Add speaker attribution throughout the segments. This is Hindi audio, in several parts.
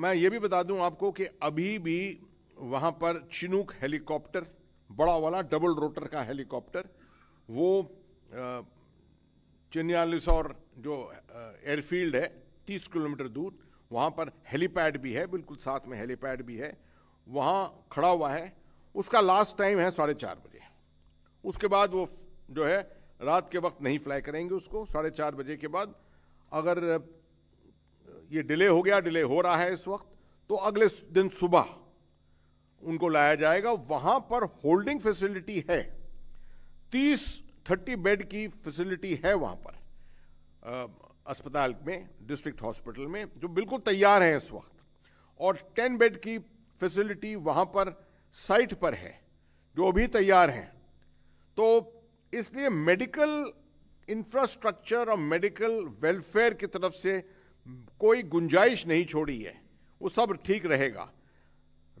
Speaker 1: मैं ये भी बता दूं आपको कि अभी भी वहाँ पर चिनूक हेलीकॉप्टर बड़ा वाला डबल रोटर का हेलीकॉप्टर वो चिन्यालिस और जो एयरफील्ड है तीस किलोमीटर दूर वहाँ पर हेलीपैड भी है बिल्कुल साथ में हेलीपैड भी है वहाँ खड़ा हुआ है उसका लास्ट टाइम है साढ़े चार बजे उसके बाद वो जो है रात के वक्त नहीं फ्लाई करेंगे उसको साढ़े चार बजे के बाद अगर ये डिले हो गया डिले हो रहा है इस वक्त तो अगले दिन सुबह उनको लाया जाएगा वहां पर होल्डिंग फैसिलिटी है तीस थर्टी बेड की फैसिलिटी है वहां पर आ, अस्पताल में डिस्ट्रिक्ट हॉस्पिटल में जो बिल्कुल तैयार है इस वक्त और टेन बेड की फैसिलिटी वहां पर साइट पर है जो अभी तैयार हैं तो इसलिए मेडिकल इंफ्रास्ट्रक्चर और मेडिकल वेलफेयर की तरफ से कोई गुंजाइश नहीं छोड़ी है वो सब ठीक रहेगा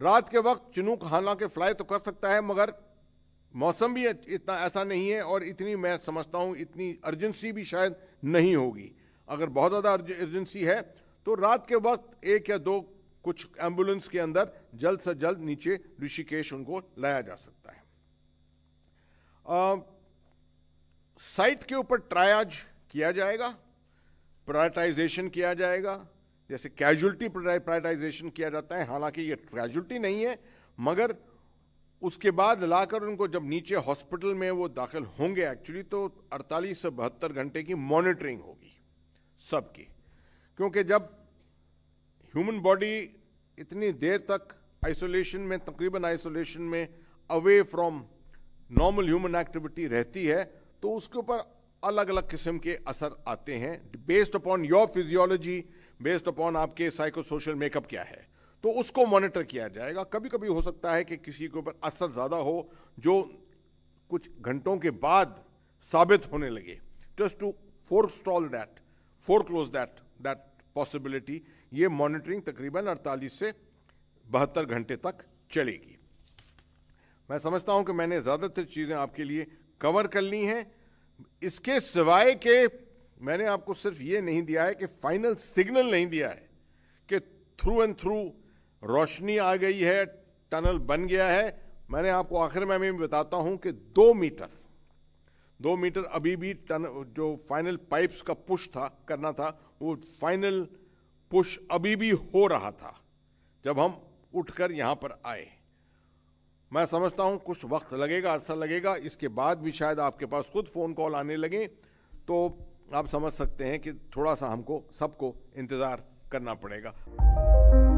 Speaker 1: रात के वक्त चुनूक हालांकि फ्लाई तो कर सकता है मगर मौसम भी इतना ऐसा नहीं है और इतनी मैं समझता हूँ इतनी अर्जेंसी भी शायद नहीं होगी अगर बहुत ज़्यादा अर्जेंसी है तो रात के वक्त एक या दो कुछ एम्बुलेंस के अंदर जल्द से जल्द नीचे ऋषिकेश उनको लाया जा सकता है आ, साइट के ऊपर ट्रायाज किया जाएगा प्रायटाइजेशन किया जाएगा जैसे कैजुअल्टी प्रायटाइजेशन किया जाता है हालांकि ये कैजुअल्टी नहीं है मगर उसके बाद लाकर उनको जब नीचे हॉस्पिटल में वो दाखिल होंगे एक्चुअली तो 48 से बहत्तर घंटे की मॉनिटरिंग होगी सबकी क्योंकि जब ह्यूमन बॉडी इतनी देर तक आइसोलेशन में तकरीबन आइसोलेशन में away from normal human activity रहती है तो उसके ऊपर अलग अलग किस्म के असर आते हैं based upon your physiology based upon आपके साइको सोशल मेकअप क्या है तो उसको मॉनिटर किया जाएगा कभी कभी हो सकता है कि किसी के ऊपर असर ज़्यादा हो जो कुछ घंटों के बाद साबित होने लगे just to forestall that foreclose that that possibility ये मॉनिटरिंग तकरीबन 48 से बहत्तर घंटे तक चलेगी मैं समझता हूं कि मैंने ज़्यादातर चीज़ें आपके लिए कवर कर ली हैं इसके सिवाय के मैंने आपको सिर्फ ये नहीं दिया है कि फाइनल सिग्नल नहीं दिया है कि थ्रू एंड थ्रू रोशनी आ गई है टनल बन गया है मैंने आपको आखिर में भी बताता हूं कि दो मीटर दो मीटर अभी भी टन जो फाइनल पाइप्स का पुश था करना था वो फाइनल पुश अभी भी हो रहा था जब हम उठकर यहां पर आए मैं समझता हूं कुछ वक्त लगेगा अरसा लगेगा इसके बाद भी शायद आपके पास खुद फ़ोन कॉल आने लगे तो आप समझ सकते हैं कि थोड़ा सा हमको सबको इंतज़ार करना पड़ेगा